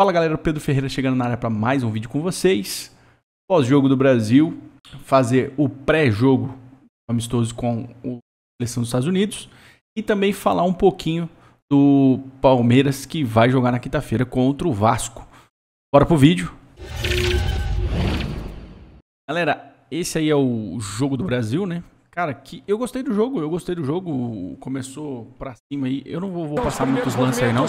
Fala galera, Pedro Ferreira chegando na área para mais um vídeo com vocês. Pós-jogo do Brasil, fazer o pré-jogo amistoso com a seleção dos Estados Unidos e também falar um pouquinho do Palmeiras que vai jogar na quinta-feira contra o Vasco. Bora pro vídeo. Galera, esse aí é o jogo do Brasil, né? Cara, que eu gostei do jogo, eu gostei do jogo. Começou pra cima aí. Eu não vou, vou passar muitos lances aí, não.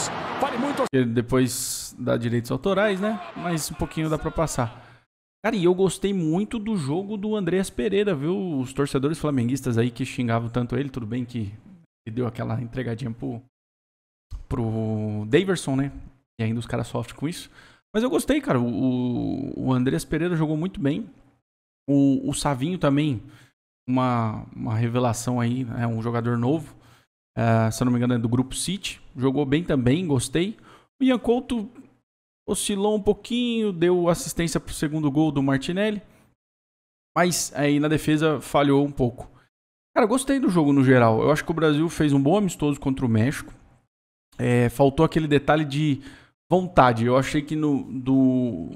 depois dá direitos autorais, né? Mas um pouquinho dá pra passar. Cara, e eu gostei muito do jogo do Andreas Pereira, viu? Os torcedores flamenguistas aí que xingavam tanto ele, tudo bem que ele deu aquela entregadinha pro, pro Daverson, né? E ainda os caras sofrem com isso. Mas eu gostei, cara. O, o Andreas Pereira jogou muito bem. O, o Savinho também uma, uma revelação aí, né? um jogador novo. Uh, se não me engano, é do grupo City. Jogou bem também, gostei. O Ian Couto oscilou um pouquinho, deu assistência para o segundo gol do Martinelli. Mas aí na defesa falhou um pouco. Cara, gostei do jogo no geral. Eu acho que o Brasil fez um bom amistoso contra o México. É, faltou aquele detalhe de vontade. Eu achei que no, do,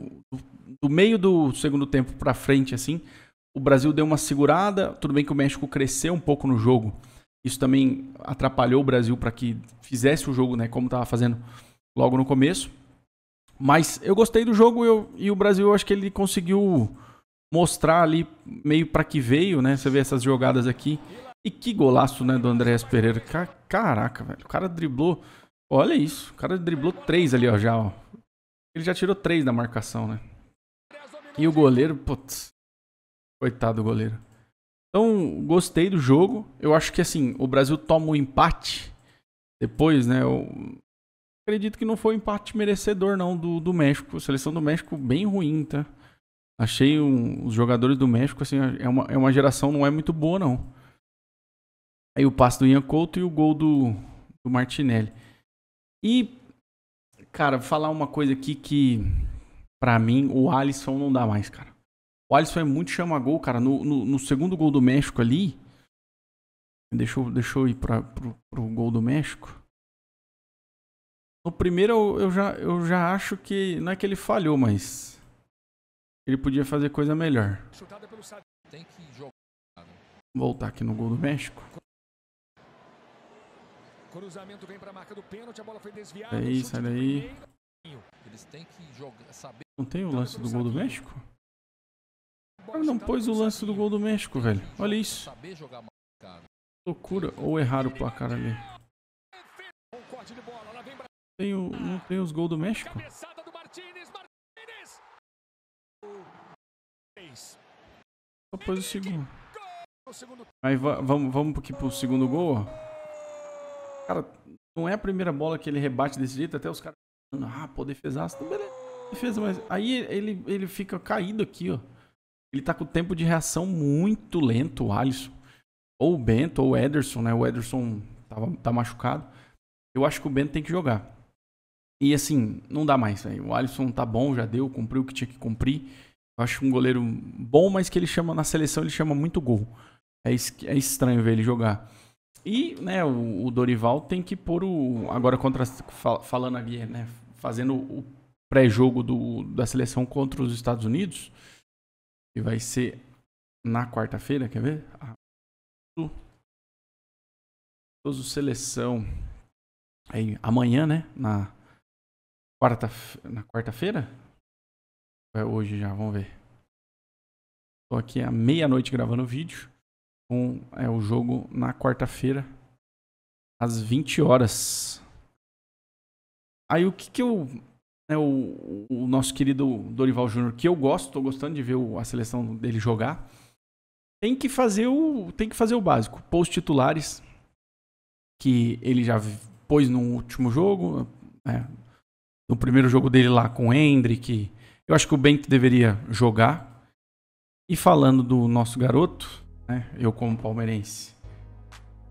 do meio do segundo tempo para frente, assim, o Brasil deu uma segurada, tudo bem que o México cresceu um pouco no jogo. Isso também atrapalhou o Brasil para que fizesse o jogo, né, como estava fazendo logo no começo. Mas eu gostei do jogo eu, e o Brasil eu acho que ele conseguiu mostrar ali meio para que veio, né? Você vê essas jogadas aqui. E que golaço, né, do Andrés Pereira. Caraca, velho. O cara driblou. Olha isso. O cara driblou três ali, ó, já, ó. Ele já tirou três da marcação, né? E o goleiro, putz, Coitado do goleiro. Então, gostei do jogo. Eu acho que assim, o Brasil toma um empate depois, né? Eu acredito que não foi um empate merecedor, não, do, do México. A seleção do México bem ruim, tá? Achei um, os jogadores do México, assim, é uma, é uma geração não é muito boa, não. Aí o passe do Ian Couto e o gol do, do Martinelli. E, cara, falar uma coisa aqui que, para mim, o Alisson não dá mais, cara. O Alisson é muito chama-gol, cara. No, no, no, segundo gol do México ali. Deixa eu, deixa eu ir pra, pro, pro gol do México. No primeiro eu, eu, já, eu já acho que. Não é que ele falhou, mas. Ele podia fazer coisa melhor. Voltar aqui no gol do México. Cruzamento vem pra marca do pênalti, a bola foi desviada. Aí, sai daí. Não tem o lance do gol do México? Cara, não pôs o lance do gol do México, velho. Olha isso. Loucura. Ou errar o placar ali. Tem o, não tem os gols do México? Só pôs o segundo. Aí vamos, vamos aqui pro segundo gol. Cara, não é a primeira bola que ele rebate desse jeito. Até os caras. Ah, pô, defesaço. Beleza. Defesa, mas aí ele, ele fica caído aqui, ó ele tá com o tempo de reação muito lento, o Alisson. Ou o Bento, ou o Ederson, né? O Ederson tava, tá machucado. Eu acho que o Bento tem que jogar. E assim, não dá mais, né? O Alisson tá bom, já deu, cumpriu o que tinha que cumprir. Eu acho um goleiro bom, mas que ele chama na seleção, ele chama muito gol. É, é estranho ver ele jogar. E, né, o, o Dorival tem que pôr o. Agora, contra, falando ali, né? Fazendo o pré-jogo da seleção contra os Estados Unidos que vai ser na quarta-feira, quer ver? Ah. Todos seleção aí amanhã, né? Na quarta na quarta-feira? É hoje já, vamos ver. Tô aqui à meia-noite gravando o vídeo com é o jogo na quarta-feira às 20 horas. Aí o que que eu né, o, o, nosso querido Dorival Júnior, que eu gosto, estou gostando de ver o, a seleção dele jogar, tem que fazer o, tem que fazer o básico. Pôr os titulares, que ele já pôs no último jogo, né, no primeiro jogo dele lá com o Hendrick. Eu acho que o Bento deveria jogar. E falando do nosso garoto, né, eu como palmeirense,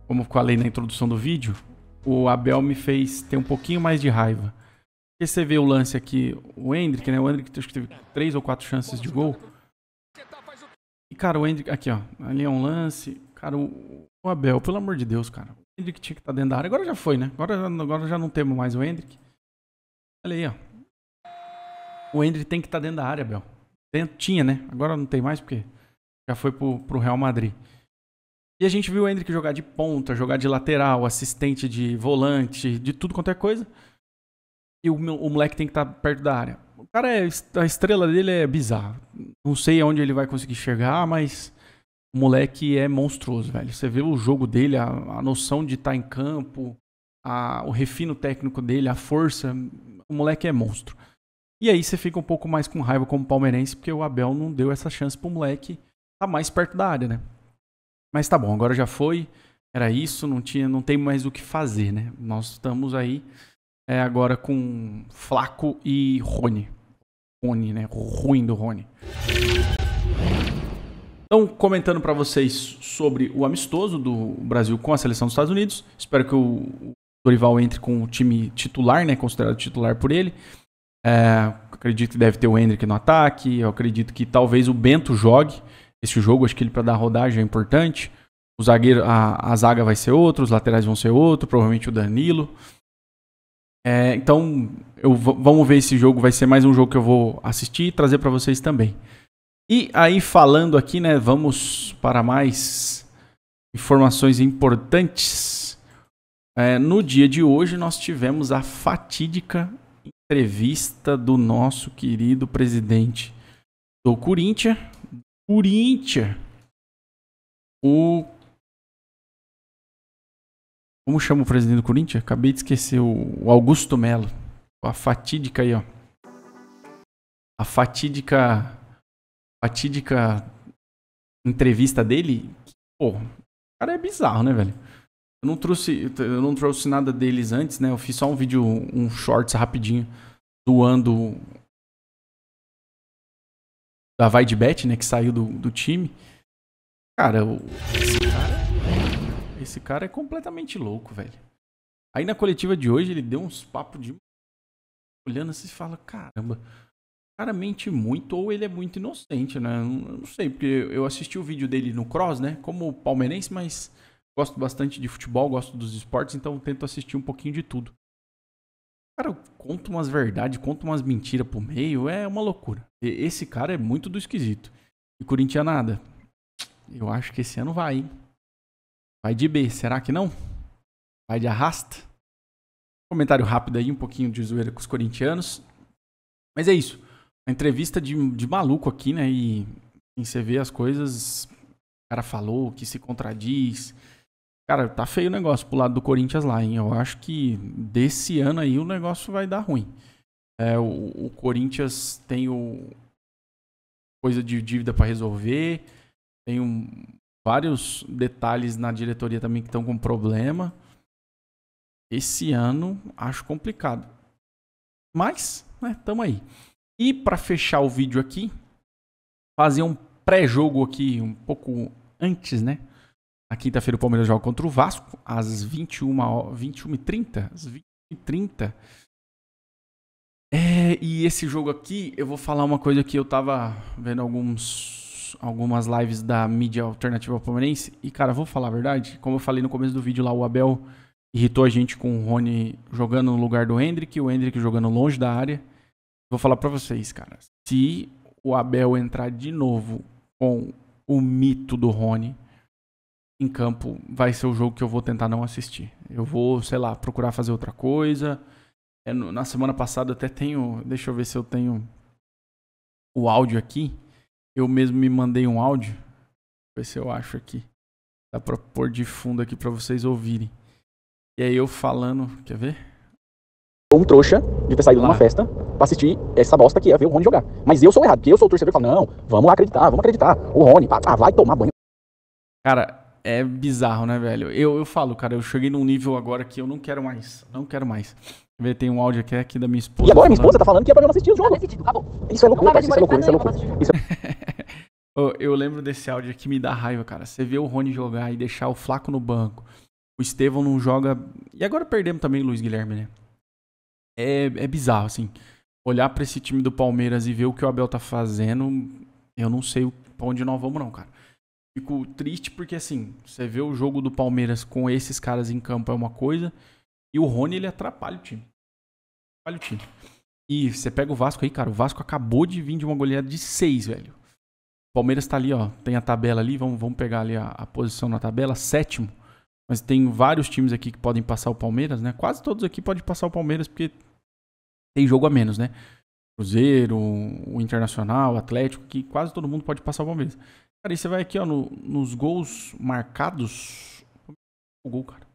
como falei na introdução do vídeo, o Abel me fez ter um pouquinho mais de raiva. Porque você vê o lance aqui, o Hendrick, né? O Hendrick acho que teve três ou quatro chances de gol. E, cara, o Hendrick. Aqui, ó. Ali é um lance. Cara, o, Abel, pelo amor de Deus, cara. O Hendrick tinha que estar tá dentro da área. Agora já foi, né? Agora, agora já não temos mais o Hendrick. Olha aí, ó. O Hendrick tem que estar tá dentro da área, Abel. Dentro, tinha, né? Agora não tem mais porque já foi pro, pro Real Madrid. E a gente viu o Hendrick jogar de ponta, jogar de lateral, assistente de volante, de tudo quanto é coisa e o, o moleque tem que estar tá perto da área. O cara, é, a estrela dele é bizarra. Não sei aonde ele vai conseguir chegar, mas o moleque é monstruoso, velho. Você vê o jogo dele, a, a noção de estar tá em campo, a, o refino técnico dele, a força. O moleque é monstro. E aí você fica um pouco mais com raiva como palmeirense, porque o Abel não deu essa chance pro moleque tá mais perto da área, né? Mas tá bom, agora já foi. Era isso, não tinha, não tem mais o que fazer, né? Nós estamos aí é, agora com Flaco e Rony. Rony, né? Ruim do Rony. Então, comentando para vocês sobre o amistoso do Brasil com a seleção dos Estados Unidos. Espero que o Dorival entre com o time titular, né? Considerado titular por ele. É, acredito que deve ter o Hendrick no ataque. Eu acredito que talvez o Bento jogue esse jogo. Acho que ele para dar rodagem é importante. O zagueiro, a, a zaga vai ser outro, os laterais vão ser outro, provavelmente o Danilo. É, então, eu, vamos ver esse jogo. Vai ser mais um jogo que eu vou assistir e trazer para vocês também. E aí, falando aqui, né? Vamos para mais informações importantes. É, no dia de hoje, nós tivemos a fatídica entrevista do nosso querido presidente do Corinthians. Corinthians. O como chama o presidente do Corinthians? Acabei de esquecer o Augusto Melo. A fatídica aí, ó. A fatídica. Fatídica entrevista dele. Pô, o cara é bizarro, né, velho? Eu não trouxe, eu não trouxe nada deles antes, né? Eu fiz só um vídeo, um shorts rapidinho, doando da Vaidbet, né? Que saiu do, do time. Cara, o, esse esse cara é completamente louco, velho. Aí na coletiva de hoje ele deu uns papos de. Olhando assim e fala: caramba, o cara mente muito ou ele é muito inocente, né? Eu não sei, porque eu assisti o vídeo dele no Cross, né? Como palmeirense, mas gosto bastante de futebol, gosto dos esportes, então tento assistir um pouquinho de tudo. Cara, conta umas verdades, conta umas mentiras pro meio, é uma loucura. esse cara é muito do esquisito. E Corinthians nada. Eu acho que esse ano vai, hein? Vai de B, será que não? Vai de arrasta? Comentário rápido aí, um pouquinho de zoeira com os corintianos. Mas é isso. Uma entrevista de, de maluco aqui, né? E em assim, você vê as coisas. O cara falou que se contradiz. Cara, tá feio o negócio pro lado do Corinthians lá, hein? Eu acho que desse ano aí o negócio vai dar ruim. É, o, o Corinthians tem o, coisa de dívida para resolver, tem um, vários detalhes na diretoria também que estão com problema. Esse ano acho complicado. Mas, né, tamo aí. E para fechar o vídeo aqui, fazer um pré-jogo aqui um pouco antes, né? Na quinta-feira o Palmeiras joga contra o Vasco às 21h, 21h30, às 21 h 30 É, e esse jogo aqui, eu vou falar uma coisa que eu tava vendo alguns algumas lives da mídia alternativa palmeirense. E, cara, vou falar a verdade. Como eu falei no começo do vídeo lá, o Abel irritou a gente com o Rony jogando no lugar do Hendrick, o Hendrick jogando longe da área. Vou falar para vocês, cara. Se o Abel entrar de novo com o mito do Rony em campo, vai ser o jogo que eu vou tentar não assistir. Eu vou, sei lá, procurar fazer outra coisa. É, na semana passada até tenho. Deixa eu ver se eu tenho o áudio aqui. Eu mesmo me mandei um áudio. Ver se eu acho aqui. Dá pra pôr de fundo aqui pra vocês ouvirem. E aí eu falando, quer ver? Um trouxa de ter saído lá. numa festa pra assistir essa bosta aqui, a ver o Rony jogar. Mas eu sou errado, porque eu sou o torcedor e falo, não, vamos acreditar, vamos acreditar. O Rony, pá, pá, ah, vai tomar banho. Cara, é bizarro, né, velho? Eu, eu falo, cara, eu cheguei num nível agora que eu não quero mais. Não quero mais. Vê, tem um áudio aqui, é aqui da minha esposa. E agora minha esposa tá falando que é pra eu não assistir o tá jogo. Tá isso é loucura, tá isso é loucura, isso é loucura. Isso é eu lembro desse áudio que me dá raiva, cara. Você vê o Rony jogar e deixar o Flaco no banco. O Estevão não joga. E agora perdemos também o Luiz Guilherme, né? É, é bizarro, assim. Olhar para esse time do Palmeiras e ver o que o Abel tá fazendo, eu não sei pra onde nós vamos, não, cara. Fico triste porque, assim, você vê o jogo do Palmeiras com esses caras em campo é uma coisa. E o Rony, ele atrapalha o time. Atrapalha o time. E você pega o Vasco aí, cara. O Vasco acabou de vir de uma goleada de 6, velho. Palmeiras está ali, ó, tem a tabela ali, vamos, vamos pegar ali a, a posição na tabela, sétimo. Mas tem vários times aqui que podem passar o Palmeiras, né? Quase todos aqui podem passar o Palmeiras porque tem jogo a menos, né? Cruzeiro, o Internacional, o Atlético, que quase todo mundo pode passar o Palmeiras. Cara, e você vai aqui, ó, no, nos gols marcados. O gol, cara.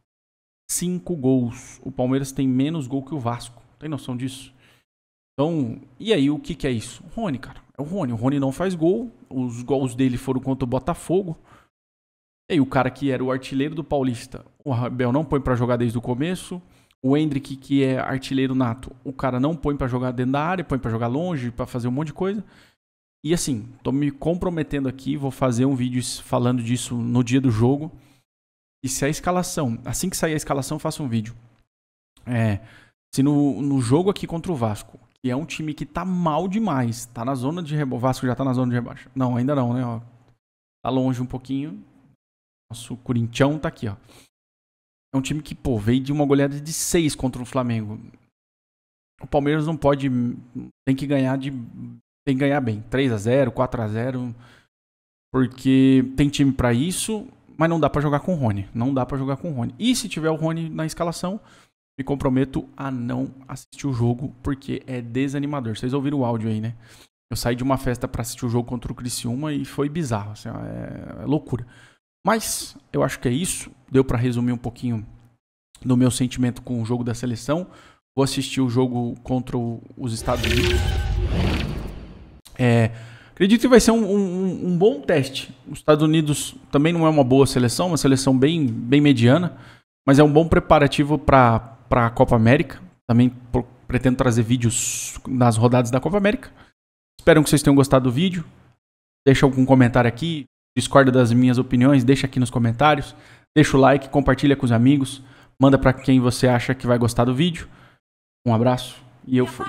Cinco gols. O Palmeiras tem menos gol que o Vasco. Tem noção disso? Então, e aí, o que, que é isso? Rony, cara. É o Rony. O Rony não faz gol. Os gols dele foram contra o Botafogo. E aí, o cara que era o artilheiro do Paulista, o Abel não põe para jogar desde o começo. O Hendrick, que é artilheiro nato, o cara não põe para jogar dentro da área, põe para jogar longe, para fazer um monte de coisa. E assim, tô me comprometendo aqui, vou fazer um vídeo falando disso no dia do jogo. E se a escalação, assim que sair a escalação, faça um vídeo. É, se no, no jogo aqui contra o Vasco, e é um time que tá mal demais. Tá na zona de rebaixo. O Vasco já tá na zona de rebaixo. Não, ainda não, né? Ó, tá longe um pouquinho. Nosso Corinthians tá aqui, ó. É um time que, pô, veio de uma goleada de 6 contra o Flamengo. O Palmeiras não pode. Tem que ganhar de. Tem que ganhar bem. 3 a 0 4 a 0 Porque tem time para isso, mas não dá para jogar com o Rony. Não dá para jogar com o Rony. E se tiver o Rony na escalação, me comprometo a não assistir o jogo porque é desanimador. Vocês ouviram o áudio aí, né? Eu saí de uma festa para assistir o jogo contra o Criciúma e foi bizarro, assim, é, é, loucura. Mas eu acho que é isso. Deu para resumir um pouquinho do meu sentimento com o jogo da seleção. Vou assistir o jogo contra os Estados Unidos. É, acredito que vai ser um, um, um bom teste. Os Estados Unidos também não é uma boa seleção, uma seleção bem, bem mediana, mas é um bom preparativo para para a Copa América. Também pretendo trazer vídeos nas rodadas da Copa América. Espero que vocês tenham gostado do vídeo. Deixa algum comentário aqui, discorda das minhas opiniões, deixa aqui nos comentários. Deixa o like, compartilha com os amigos, manda para quem você acha que vai gostar do vídeo. Um abraço e eu fui.